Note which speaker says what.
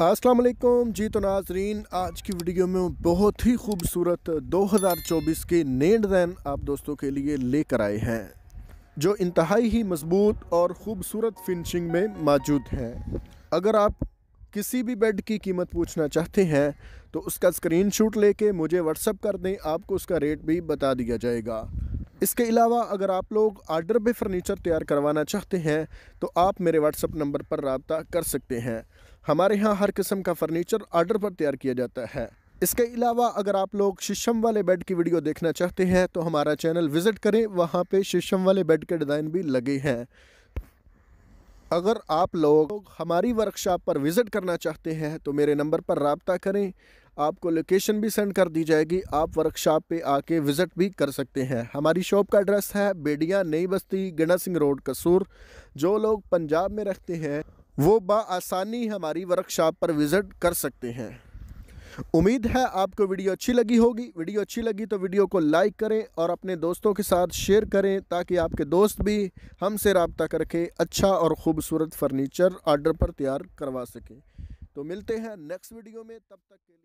Speaker 1: असलम जी तो नाजरीन आज की वीडियो में बहुत ही खूबसूरत 2024 के नए डिज़ाइन आप दोस्तों के लिए लेकर आए हैं जो इंतहाई ही मजबूत और ख़ूबसूरत फिनिशिंग में मौजूद हैं अगर आप किसी भी बेड की कीमत पूछना चाहते हैं तो उसका स्क्रीनशॉट लेके मुझे व्हाट्सअप कर दें आपको उसका रेट भी बता दिया जाएगा इसके अलावा अगर आप लोग आर्डर पर फर्नीचर तैयार करवाना चाहते हैं तो आप मेरे व्हाट्सअप नंबर पर रबता कर सकते हैं हमारे यहाँ हर किस्म का फर्नीचर ऑर्डर पर तैयार किया जाता है इसके अलावा अगर आप लोग शीशम वाले बेड की वीडियो देखना चाहते हैं तो हमारा चैनल विज़िट करें वहाँ पे शीशम वाले बेड के डिज़ाइन भी लगे हैं अगर आप लोग हमारी वर्कशॉप पर विज़िट करना चाहते हैं तो मेरे नंबर पर रबता करें आपको लोकेशन भी सेंड कर दी जाएगी आप वर्कशॉप पे आके विज़िट भी कर सकते हैं हमारी शॉप का एड्रेस है बेडिया नई बस्ती गणा सिंह रोड कसूर जो लोग पंजाब में रहते हैं वो बसानी हमारी वर्कशॉप पर विज़िट कर सकते हैं उम्मीद है आपको वीडियो अच्छी लगी होगी वीडियो अच्छी लगी तो वीडियो को लाइक करें और अपने दोस्तों के साथ शेयर करें ताकि आपके दोस्त भी हमसे रबता करके अच्छा और ख़ूबसूरत फ़र्नीचर आर्डर पर तैयार करवा सकें तो मिलते हैं नेक्स्ट वीडियो में तब तक के लिए